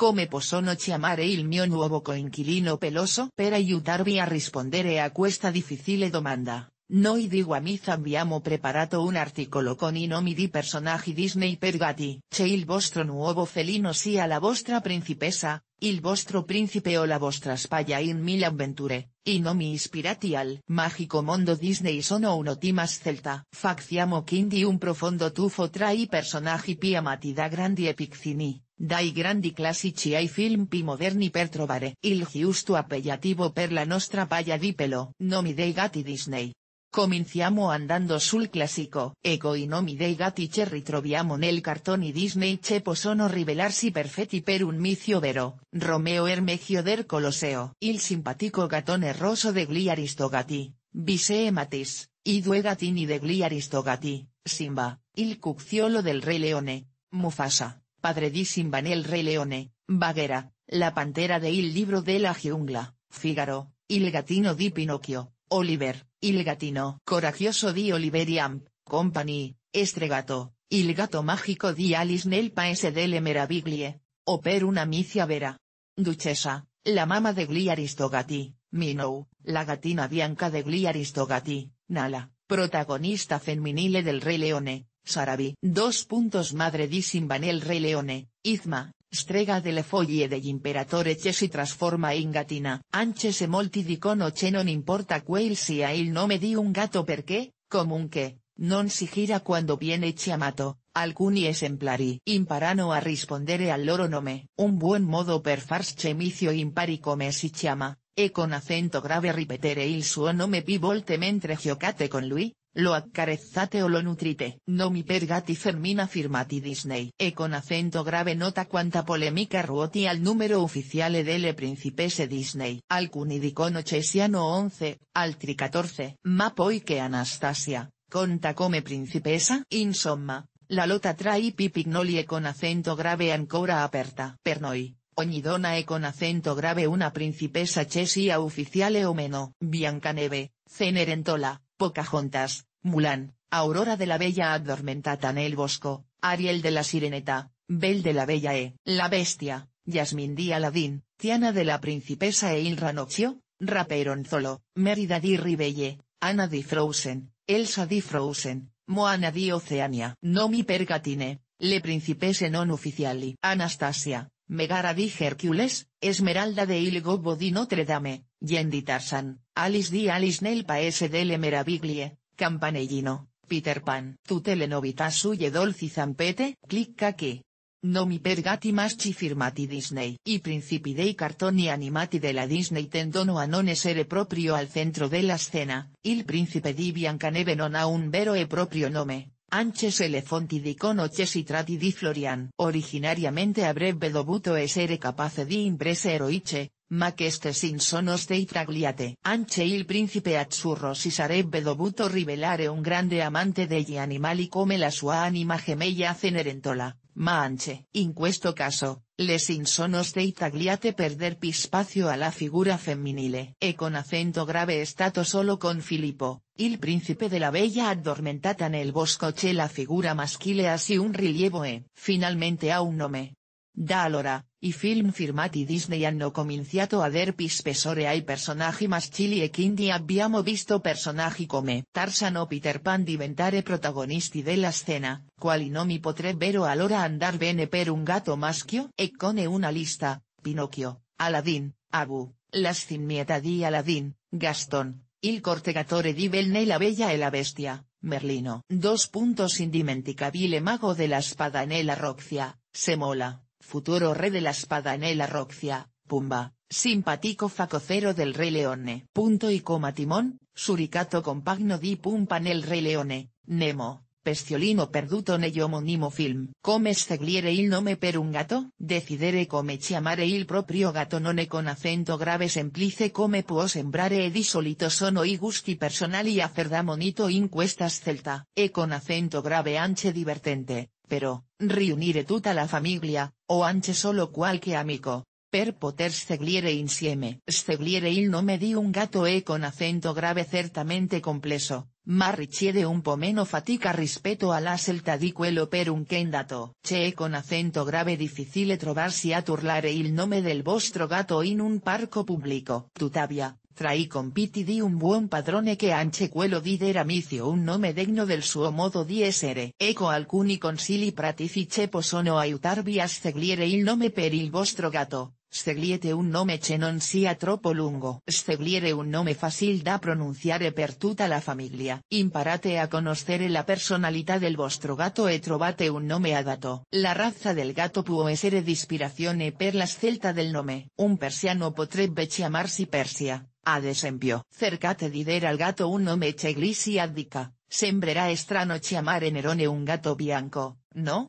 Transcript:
Come no chiamare il mio nuovo coinquilino peloso? Per aiutarvi a rispondere a questa difficile domanda, noi di Guamiz abbiamo preparato un articolo con i nomi di personaggi Disney per gatti. il vostro nuovo felino sia la vostra principessa, il vostro principe o la vostra spalla in mille avventure, i nomi ispirati al mágico mondo Disney sono un celta. Facciamo quindi un profondo tufo tra i personaggi amati da grandi e Dai grandi classici ai film pi moderni per trovare il giusto appellativo per la nostra paglia di pelo. Nomi dei gatti Disney. Cominciamo andando sul classico. Ego i nomi dei gatti che ritroviamo nel cartoni Disney che possono rivelarsi perfetti per un micio vero. Romeo Hermegio del Colosseo, Il simpatico gatone rosso degli aristogati. Bisee Matis, i due de gli aristogati. Simba, il cucciolo del Re Leone. Mufasa Padre di el Rey Leone, Baguera, La Pantera de Il Libro de la Jungla, Fígaro, Il Gatino di Pinocchio, Oliver, Il Gatino Coraggioso di Oliveriam, Company, Estregato, Il Gato Mágico di Alice nel Paese delle Meraviglie, oper una micia vera. Duchessa, la mama de Gli Aristogati, Minou, la gatina bianca de Gli Aristogati, Nala, protagonista femminile del Rey Leone, Sarabi. Dos puntos madre di el rey Leone, Izma, strega delle foglie degli imperatore che si trasforma in gatina. Anche se molti dicono che non importa quel sia il me di un gato perché, comunque, non si gira quando viene chiamato, alcuni esemplari imparano a rispondere al loro nome. Un buon modo per fars micio impari come si chiama, e con acento grave ripetere il suo nome pivolte volte mentre giocate con lui, lo accarezzate o lo nutrite. No mi pergati Fermina firmati Disney. E con acento grave nota quanta polemica ruoti al numero ufficiale delle principesse Disney. Alcuni dicono Chesiano 11, altri 14. Ma poi che Anastasia, conta come principessa? Insomma, la lota tra i pipignoli e con acento grave ancora aperta. Per noi. e con acento grave una principessa Chesia ufficiale o meno. Biancaneve, Cenerentola, Pocahontas, Mulan, Aurora de la Bella Adormentata en el Bosco, Ariel de la Sireneta, Bel de la Bella e La Bestia, Yasmin Di Aladín, Tiana de la Principesa e Il Ranocchio, Raperonzolo, Mérida di Ribelle, Ana di Frozen, Elsa di Frozen, Moana di Oceania. Nomi Percatine, Le Principesse non ufficiali. Anastasia, Megara di Hercules, Esmeralda de Il Gobbo di Notre Dame, Yendi Tarzan, Alice di Alice nel paese delle meraviglie, Campanellino, Peter Pan. tu le novità dolci zampete, clicca aquí. Nomi pergati pergati maschi firmati Disney. I principi dei cartoni animati della Disney tendono a non essere proprio al centro della scena, il principe di Biancaneve non ha un vero e proprio nome, anches elefonti di fonti dicono tratti di Florian. Originariamente avrebbe dovuto essere capace di imprese eroiche. Ma que este sin sonos de Anche il principe azzurro si sarebbe dovuto rivelare un grande amante degli animali come la sua anima gemella Cenerentola, ma anche, in questo caso, le sin sonos itagliate perder pispacio a la figura femminile. E con acento grave estato stato solo con Filippo, il principe la bella addormentata nel bosco che la figura maschile así un rilievo e finalmente a un nome, Da allora, i film firmati Disney hanno cominciato a Derpis spessore ai personaggi maschili e quindi abbiamo visto personaggi come Tarzan o Peter Pan diventare protagonisti della scena, quali mi potrebbero allora andar bene per un gatto maschio? E cone una lista, Pinocchio, Aladdin, Abu, La scimmietta di Aladdin, Gaston, Il cortegatore di Belne la bella e la bestia, Merlino. Dos puntos indimenticabile mago de la roccia, se Semola futuro re de la espada en el arroxia, Pumba, simpático facocero del rey Leone. Punto y coma Timón, suricato compagno di Pumpa el rey Leone, Nemo, pesciolino perduto omonimo film. Come stegliere il nome per un gato, Decidere come chiamare il proprio gato non e con acento grave semplice come può sembrare e di solito sono i gusti personali a monito in celta, scelta. E con acento grave anche divertente, pero, riunire tutta la familia, o anche solo qualche amico, per poter segliere insieme. Segliere il nome di un gatto e con acento grave certamente complesso, ma richiede un po' meno fatica rispetto a scelta di quello per un candidato. Che con acento grave difficile trovarsi a turlare il nome del vostro gatto in un parco pubblico. Tuttavia, con piti di un buon padrone que anche quello di der micio un nome degno del suo modo di essere. Eco alcuni consigli pratici che posono aiutarvi a scegliere il nome per il vostro gatto. Scegliete un nome che non sia troppo lungo. Segliere un nome fácil da pronunciare per tutta la famiglia. Imparate a conoscere la personalità del vostro gato e trovate un nome adatto. La raza del gatto può essere d'ispirazione per la scelta del nome. Un persiano potrebbe chiamarsi Persia, Ad ah, esempio, cercate di al gato un nome che y addica, sembrerà strano chiamare Nerone un gato bianco, no?